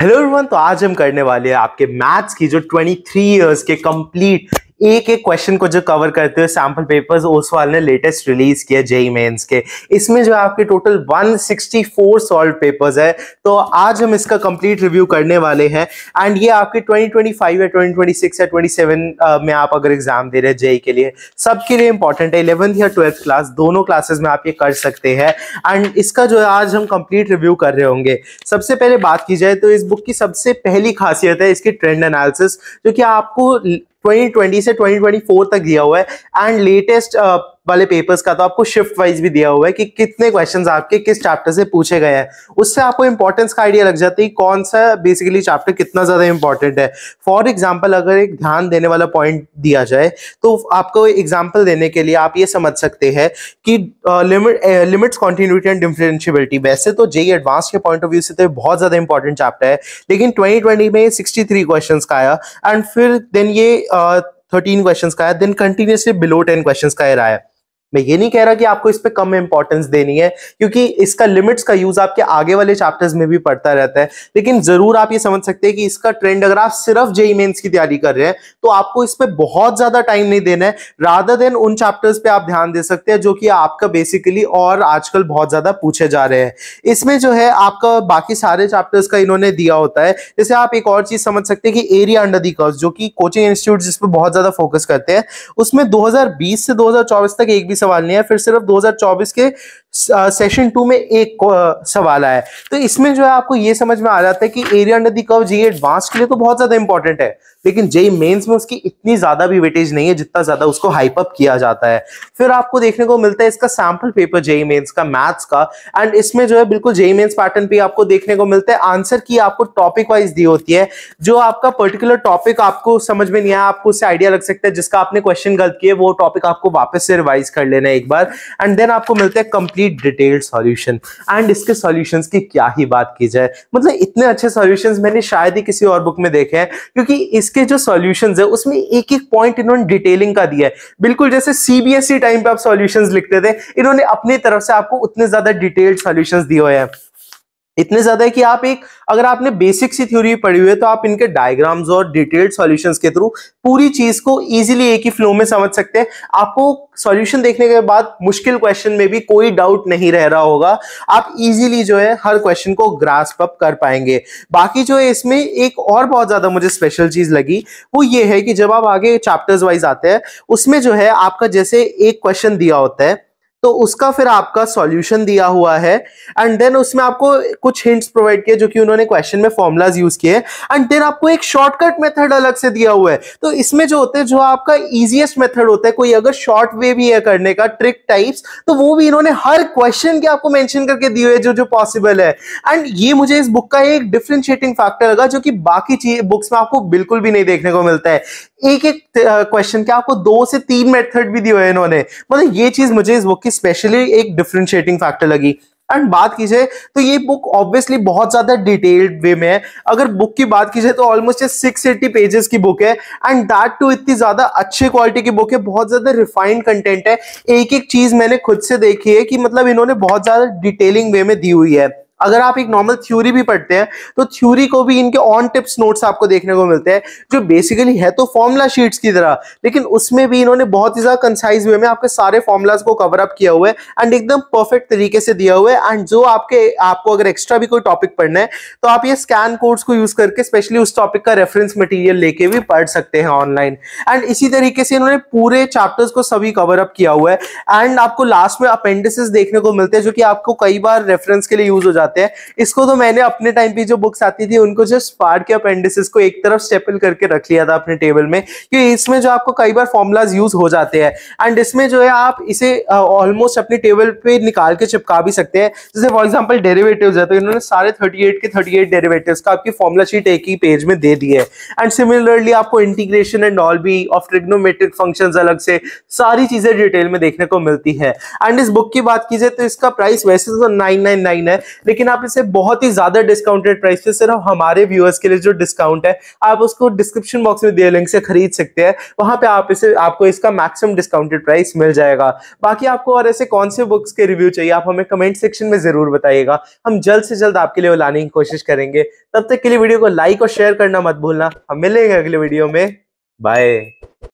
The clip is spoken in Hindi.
हेलो एवरीवन तो आज हम करने वाले हैं आपके मैथ्स की जो 23 इयर्स के कंप्लीट एक एक क्वेश्चन को जो कवर करते हुए सैम्पल पेपर्स वाल ने लेटेस्ट रिलीज किया जेई मेन्स e e के इसमें जो आपके टोटल 164 सॉल्व पेपर्स है तो आज हम इसका कंप्लीट रिव्यू करने वाले हैं एंड ये आपके 2025 या 2026 या 27 में आप अगर एग्जाम दे रहे हैं जेई e के लिए सबके लिए इंपॉर्टेंट है इलेवंथ या ट्वेल्थ क्लास दोनों क्लासेज में आप ये कर सकते हैं एंड इसका जो है आज हम कंप्लीट रिव्यू कर रहे होंगे सबसे पहले बात की जाए तो इस बुक की सबसे पहली खासियत है इसकी ट्रेंड एनालिसिस जो कि आपको 2020 से 2024 तक दिया हुआ है एंड लेटेस्ट वाले पेपर्स का तो आपको शिफ्ट वाइज भी दिया हुआ है कि कितने क्वेश्चंस आपके किस चैप्टर से पूछे गए हैं उससे आपको इंपॉर्टेंस का आइडिया लग जाता है कौन सा बेसिकली चैप्टर कितना ज्यादा इंपॉर्टेंट है फॉर एग्जाम्पल अगर एक ध्यान देने वाला पॉइंट दिया जाए तो आपको एग्जाम्पल देने के लिए आप ये समझ सकते हैं कि लिमिट्स कॉन्टिन्यूटी एंड डिफ्रेंशियबिलिटी वैसे तो जे एडवांस e के पॉइंट ऑफ व्यू से तो बहुत ज्यादा इंपॉर्टेंट चैप्टर है लेकिन ट्वेंटी में थ्री क्वेश्चन का आया एंड फिर देन ये uh, 13 क्वेश्चंस का आया देन कंटिन्यूसली बिलो 10 क्वेश्चंस का रहा है मैं ये नहीं कह रहा कि आपको इस पर कम इंपॉर्टेंस देनी है क्योंकि इसका लिमिट्स का यूज आपके आगे वाले चैप्टर्स में भी पड़ता रहता है लेकिन जरूर आप ये समझ सकते हैं कि इसका ट्रेंड अगर आप सिर्फ जेई मेन्स e की तैयारी कर रहे हैं तो आपको इस पर बहुत ज्यादा टाइम नहीं देना है राधर देन उन चैप्टर्स पे आप ध्यान दे सकते हैं जो कि आपका बेसिकली और आजकल बहुत ज्यादा पूछे जा रहे हैं इसमें जो है आपका बाकी सारे चैप्टर्स का इन्होंने दिया होता है जैसे आप एक और चीज समझ सकते हैं कि एरिया अंडर दी कर्स जो कि कोचिंग इंस्टीट्यूट जिसपे बहुत ज्यादा फोकस करते हैं उसमें दो से दो तक एक भी सवाल नहीं है फिर सिर्फ 2024 के सेशन टू में एक सवाल आया है तो इसमें जो है आपको ये समझ में आ जाता है कि area under the curve JEE advance के लिए तो बहुत ज्यादा इंपॉर्टेंट है लेकिन जेई मेंस में उसकी इतनी ज्यादा भी वेटेज नहीं है जितना ज्यादा उसको हाइपअप किया जाता है फिर आपको देखने को मिलता है इसका सैम्पल पेपर जेई मेन्स का मैथ्स का एंड इसमें जो है बिल्कुल जेई मेन्स पैटर्न भी आपको देखने को मिलता है आंसर की आपको टॉपिक वाइज दी होती है जो आपका पर्टिकुलर टॉपिक आपको समझ में नहीं आया आपको उससे आइडिया लग सकता है जिसका आपने क्वेश्चन गलत किया वो टॉपिक आपको वापस से रिवाइज कर लेना है एक बार एंड देन आपको मिलता है कंप्लीट की डिटेल्ड सॉल्यूशन एंड इसके सॉल्यूशंस की क्या ही बात की जाए मतलब इतने अच्छे सॉल्यूशंस मैंने शायद ही किसी और बुक में देखे हैं क्योंकि इसके जो सॉल्यूशंस है उसमें एक एक पॉइंट इन्होंने डिटेलिंग का दिया है बिल्कुल जैसे सीबीएसई टाइम e पे आप सॉल्यूशंस लिखते थे इन्होंने अपनी तरफ से आपको उतने ज्यादा डिटेल्ड सॉल्यूशंस दिए हुए हैं इतने ज्यादा है कि आप एक अगर आपने बेसिक सी थ्योरी पढ़ी हुई है तो आप इनके डायग्राम्स और डिटेल्ड सॉल्यूशंस के थ्रू पूरी चीज को इजीली एक ही फ्लो में समझ सकते हैं आपको सॉल्यूशन देखने के बाद मुश्किल क्वेश्चन में भी कोई डाउट नहीं रह रहा होगा आप इजीली जो है हर क्वेश्चन को ग्रास्प अप कर पाएंगे बाकी जो है इसमें एक और बहुत ज्यादा मुझे स्पेशल चीज लगी वो ये है कि जब आप आगे चैप्टर्स वाइज आते हैं उसमें जो है आपका जैसे एक क्वेश्चन दिया होता है तो उसका फिर आपका सॉल्यूशन दिया हुआ है एंड देन उसमें आपको कुछ हिंट्स प्रोवाइड किए जो कि उन्होंने क्वेश्चन में फॉर्मुलाज यूज किए एंड देन आपको एक शॉर्टकट मेथड अलग से दिया हुआ है तो इसमें जो होते हैं जो आपका इजिएस्ट मेथड होता है कोई अगर शॉर्ट वे भी है करने का ट्रिक टाइप्स तो वो भी इन्होंने हर क्वेश्चन के आपको मैंशन करके दिए हुए जो जो पॉसिबल है एंड ये मुझे इस बुक का एक डिफ्रेंशिएटिंग फैक्टर लगा जो कि बाकी बुक्स में आपको बिल्कुल भी नहीं देखने को मिलता है एक एक क्वेश्चन के आपको दो से तीन मेथड भी दिए हुए इन्होंने मतलब ये चीज मुझे इस बुक की स्पेशली एक डिफ्रेंशिएटिंग फैक्टर लगी एंड बात कीजिए तो ये बुक ऑब्वियसली बहुत ज्यादा डिटेल्ड वे में है अगर बुक की बात कीजिए तो ऑलमोस्ट ये एट्टी पेजेस की बुक है एंड दैट टू इतनी ज्यादा अच्छी क्वालिटी की बुक है बहुत ज्यादा रिफाइंड कंटेंट है एक एक चीज मैंने खुद से देखी है कि मतलब इन्होंने बहुत ज्यादा डिटेलिंग वे में दी हुई है अगर आप एक नॉर्मल थ्योरी भी पढ़ते हैं तो थ्योरी को भी इनके ऑन टिप्स नोट्स आपको देखने को मिलते हैं जो बेसिकली है तो फॉर्मुला शीट्स की तरह लेकिन उसमें भी इन्होंने बहुत ही ज्यादा कंसाइज वे में आपके सारे फॉर्मुलाज को कवर अप किया हुआ है एंड एकदम परफेक्ट तरीके से दिया हुआ है एंड जो आपके आपको अगर एक्स्ट्रा भी कोई टॉपिक पढ़ना है तो आप ये स्कैन कोड्स को यूज करके स्पेशली उस टॉपिक का रेफरेंस मटीरियल लेके भी पढ़ सकते हैं ऑनलाइन एंड इसी तरीके से इन्होंने पूरे चैप्टर्स को सभी कवर अप किया हुआ है एंड आपको लास्ट में अपेंडिस देखने को मिलते हैं जो कि आपको कई बार रेफरेंस के लिए यूज हो जाता है जाते हैं इसको तो मैंने अपने टाइम पे जो बुक्स आती थी उनको जस्ट फाड़ के अपेंडिसिस को एक तरफ स्टेपल करके रख लिया था अपने टेबल में क्योंकि इसमें जो आपको कई बार फॉर्मुलाज यूज हो जाते हैं एंड इसमें जो है आप इसे ऑलमोस्ट अपने टेबल पे निकाल के चिपका भी सकते हैं जैसे फॉर एग्जाम्पल डेरेवेटिव है तो इन्होंने सारे थर्टी के थर्टी एट डेरिवेटिव का आपकी फॉर्मुला शीट एक ही पेज में दे दी है एंड सिमिलरली आपको इंटीग्रेशन एंड ऑल भी ऑफ ट्रिग्नोमेट्रिक फंक्शन अलग से सारी चीजें डिटेल में देखने को मिलती है एंड इस बुक की बात कीजिए तो इसका प्राइस वैसे तो नाइन नाइन नाइन है लेकिन लेकिन आप इसे बहुत ही ज्यादा डिस्काउंटेड प्राइस पे सिर्फ हमारे व्यूअर्स के लिए जो डिस्काउंट है आप उसको डिस्क्रिप्शन बॉक्स में दिए लिंक से खरीद सकते हैं वहां पे आप इसे आपको इसका मैक्सिमम डिस्काउंटेड प्राइस मिल जाएगा बाकी आपको और ऐसे कौन से बुक्स के रिव्यू चाहिए आप हमें कमेंट सेक्शन में जरूर बताइएगा हम जल्द से जल्द आपके लिए लाने की कोशिश करेंगे तब तक के लिए वीडियो को लाइक और शेयर करना मत भूलना हम मिलेंगे अगले वीडियो में बाय